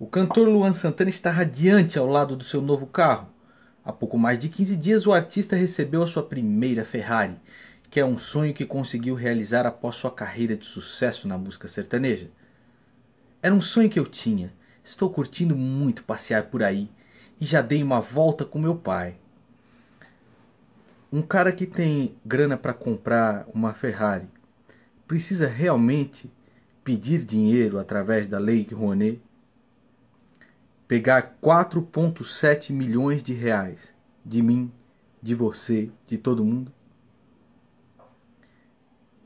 O cantor Luan Santana está radiante ao lado do seu novo carro. Há pouco mais de 15 dias, o artista recebeu a sua primeira Ferrari, que é um sonho que conseguiu realizar após sua carreira de sucesso na música sertaneja. Era um sonho que eu tinha. Estou curtindo muito passear por aí e já dei uma volta com meu pai. Um cara que tem grana para comprar uma Ferrari precisa realmente pedir dinheiro através da lei Rouanet pegar 4,7 milhões de reais de mim, de você, de todo mundo?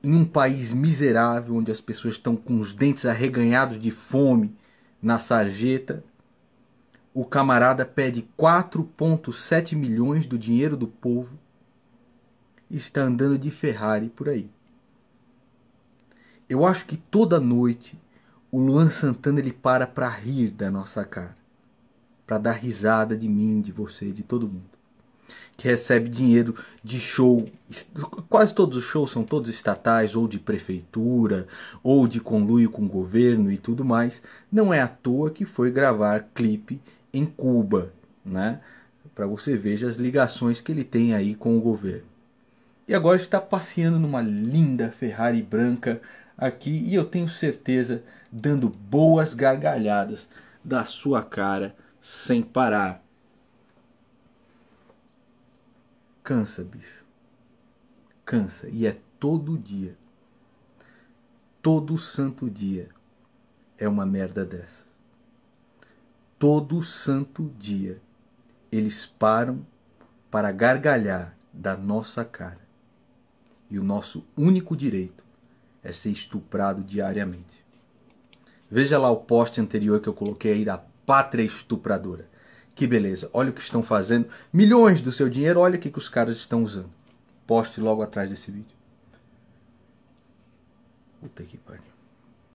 Em um país miserável onde as pessoas estão com os dentes arreganhados de fome na sarjeta, o camarada pede 4,7 milhões do dinheiro do povo e está andando de Ferrari por aí. Eu acho que toda noite o Luan Santana ele para para rir da nossa cara para dar risada de mim, de você, de todo mundo. Que recebe dinheiro de show. Quase todos os shows são todos estatais, ou de prefeitura, ou de conluio com o governo e tudo mais. Não é à toa que foi gravar clipe em Cuba, né? Para você ver as ligações que ele tem aí com o governo. E agora está passeando numa linda Ferrari branca aqui e eu tenho certeza dando boas gargalhadas da sua cara sem parar. Cansa, bicho. Cansa. E é todo dia. Todo santo dia é uma merda dessa. Todo santo dia eles param para gargalhar da nossa cara. E o nosso único direito é ser estuprado diariamente. Veja lá o post anterior que eu coloquei aí da pátria estupradora. Que beleza, olha o que estão fazendo. Milhões do seu dinheiro, olha o que, que os caras estão usando. Poste logo atrás desse vídeo. Puta que pariu.